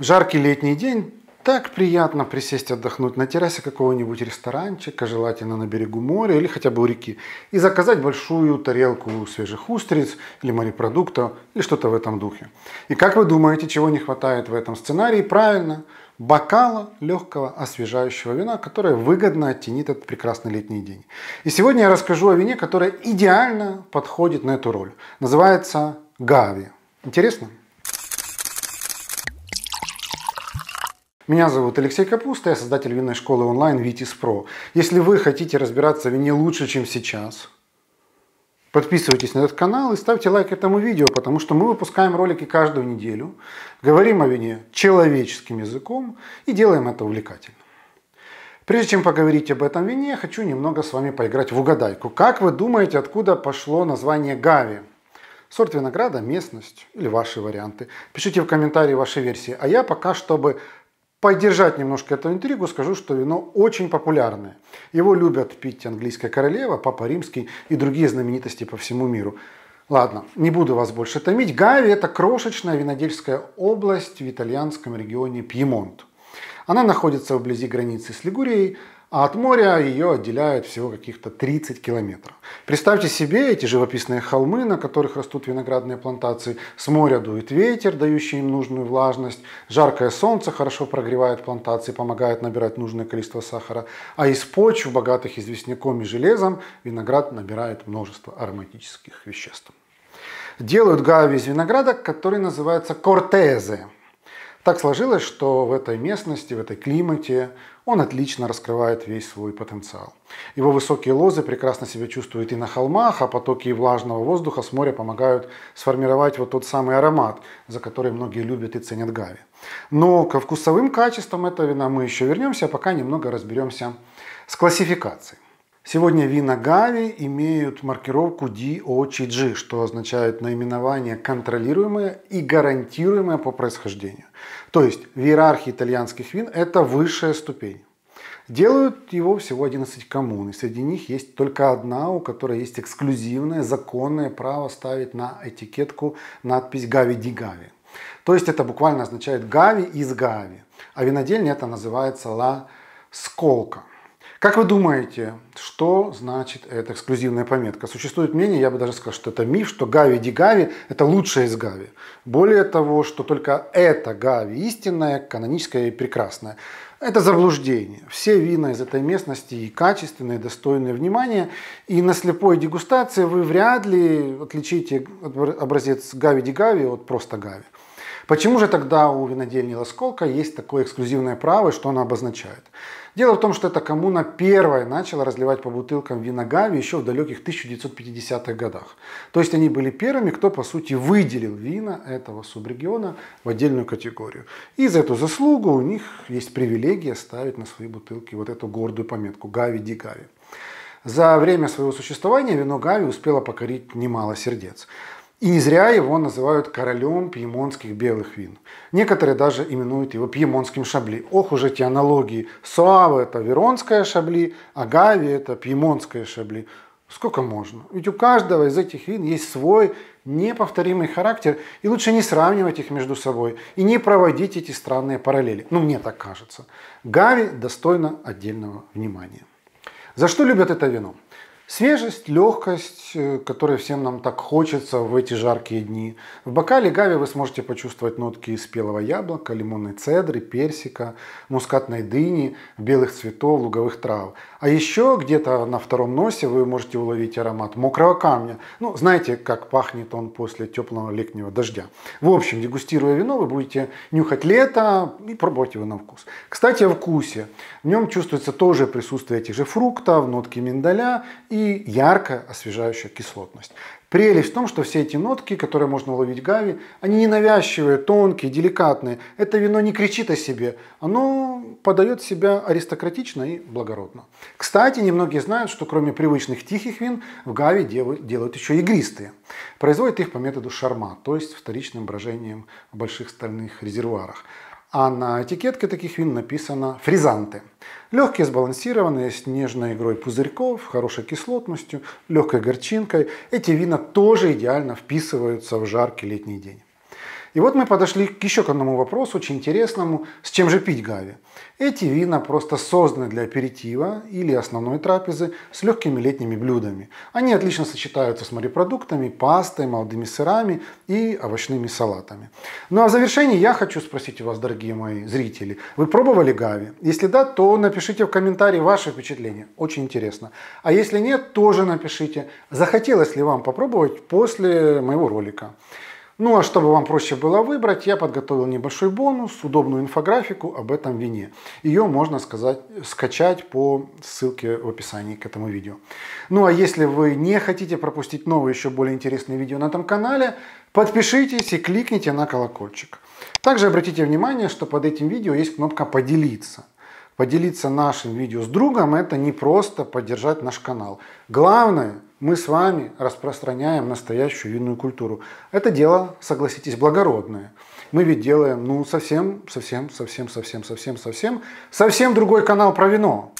Жаркий летний день, так приятно присесть отдохнуть на террасе какого-нибудь ресторанчика, желательно на берегу моря или хотя бы у реки, и заказать большую тарелку свежих устриц или морепродуктов или что-то в этом духе. И как вы думаете, чего не хватает в этом сценарии? Правильно, бокала легкого освежающего вина, которое выгодно оттенит этот прекрасный летний день. И сегодня я расскажу о вине, которое идеально подходит на эту роль. Называется Гави. Интересно? Меня зовут Алексей Капуста, я создатель винной школы онлайн Vitis Pro. Если вы хотите разбираться в вине лучше, чем сейчас, подписывайтесь на этот канал и ставьте лайк этому видео, потому что мы выпускаем ролики каждую неделю, говорим о вине человеческим языком и делаем это увлекательно. Прежде чем поговорить об этом вине, я хочу немного с вами поиграть в угадайку. Как вы думаете, откуда пошло название Гави? сорт винограда, местность или ваши варианты. Пишите в комментарии ваши версии. А я пока, чтобы поддержать немножко эту интригу, скажу, что вино очень популярное. Его любят пить английская королева, папа римский и другие знаменитости по всему миру. Ладно, не буду вас больше томить. Гави – это крошечная винодельская область в итальянском регионе Пьемонт. Она находится вблизи границы с Лигурией, а от моря ее отделяет всего каких-то 30 километров. Представьте себе эти живописные холмы, на которых растут виноградные плантации. С моря дует ветер, дающий им нужную влажность. Жаркое солнце хорошо прогревает плантации, помогает набирать нужное количество сахара. А из почв, богатых известняком и железом, виноград набирает множество ароматических веществ. Делают гави из винограда, который называется кортезе – так сложилось, что в этой местности, в этой климате он отлично раскрывает весь свой потенциал. Его высокие лозы прекрасно себя чувствуют и на холмах, а потоки влажного воздуха с моря помогают сформировать вот тот самый аромат, за который многие любят и ценят Гави. Но ко вкусовым качествам этого вина мы еще вернемся, а пока немного разберемся с классификацией. Сегодня вина Гави имеют маркировку DOCG, что означает наименование контролируемое и гарантируемое по происхождению. То есть в иерархии итальянских вин это высшая ступень. Делают его всего 11 коммун, и среди них есть только одна, у которой есть эксклюзивное законное право ставить на этикетку надпись «Гави ди Гави». То есть это буквально означает «Гави из Гави», а винодельня это называется «Ла Сколка». Как вы думаете, что значит эта эксклюзивная пометка? Существует мнение, я бы даже сказал, что это миф, что Гави Ди Гави – это лучшая из Гави. Более того, что только эта Гави истинная, каноническая и прекрасная – Это заблуждение. Все вина из этой местности и качественные, и достойные внимания. И на слепой дегустации вы вряд ли отличите образец Гави Ди Гави от просто Гави. Почему же тогда у винодельни Лосколка есть такое эксклюзивное право и что оно обозначает? Дело в том, что эта коммуна первая начала разливать по бутылкам виногави еще в далеких 1950-х годах. То есть они были первыми, кто, по сути, выделил вина этого субрегиона в отдельную категорию. И за эту заслугу у них есть привилегия ставить на свои бутылки вот эту гордую пометку «Гави-ди-гави». гави За время своего существования вино Гави успело покорить немало сердец. И не зря его называют королем пьемонских белых вин. Некоторые даже именуют его пьемонским шабли. Ох уж эти аналогии. Суава – это веронская шабли, агави – это пьемонское шабли. Сколько можно? Ведь у каждого из этих вин есть свой неповторимый характер, и лучше не сравнивать их между собой и не проводить эти странные параллели. Ну, мне так кажется. Гави достойно отдельного внимания. За что любят это вино? Свежесть, легкость, э, которой всем нам так хочется в эти жаркие дни. В бокале гави вы сможете почувствовать нотки спелого яблока, лимонной цедры, персика, мускатной дыни, белых цветов, луговых трав. А еще где-то на втором носе вы можете уловить аромат мокрого камня. Ну, знаете, как пахнет он после теплого летнего дождя. В общем, дегустируя вино, вы будете нюхать лето и пробовать его на вкус. Кстати, о вкусе. В нем чувствуется тоже присутствие этих же фруктов, нотки миндаля и и ярко освежающая кислотность. Прелесть в том, что все эти нотки, которые можно ловить в Гави, они ненавязчивые, тонкие, деликатные. Это вино не кричит о себе, оно подает себя аристократично и благородно. Кстати, немногие знают, что кроме привычных тихих вин, в Гави делают еще игристые. Производят их по методу шарма, то есть вторичным брожением в больших стальных резервуарах а на этикетке таких вин написано «фризанты». Легкие, сбалансированные, с нежной игрой пузырьков, хорошей кислотностью, легкой горчинкой. Эти вина тоже идеально вписываются в жаркий летний день. И вот мы подошли к еще к одному вопросу, очень интересному, с чем же пить Гави. Эти вина просто созданы для аперитива или основной трапезы с легкими летними блюдами. Они отлично сочетаются с морепродуктами, пастой, молодыми сырами и овощными салатами. Ну а в завершении я хочу спросить у вас, дорогие мои зрители, вы пробовали Гави? Если да, то напишите в комментарии ваши впечатления, очень интересно. А если нет, тоже напишите, захотелось ли вам попробовать после моего ролика. Ну а чтобы вам проще было выбрать, я подготовил небольшой бонус, удобную инфографику об этом вине. Ее можно сказать, скачать по ссылке в описании к этому видео. Ну а если вы не хотите пропустить новые, еще более интересные видео на этом канале, подпишитесь и кликните на колокольчик. Также обратите внимание, что под этим видео есть кнопка «Поделиться». Поделиться нашим видео с другом – это не просто поддержать наш канал. Главное – мы с вами распространяем настоящую винную культуру. Это дело, согласитесь, благородное. Мы ведь делаем, ну, совсем, совсем, совсем, совсем, совсем, совсем, совсем другой канал про вино.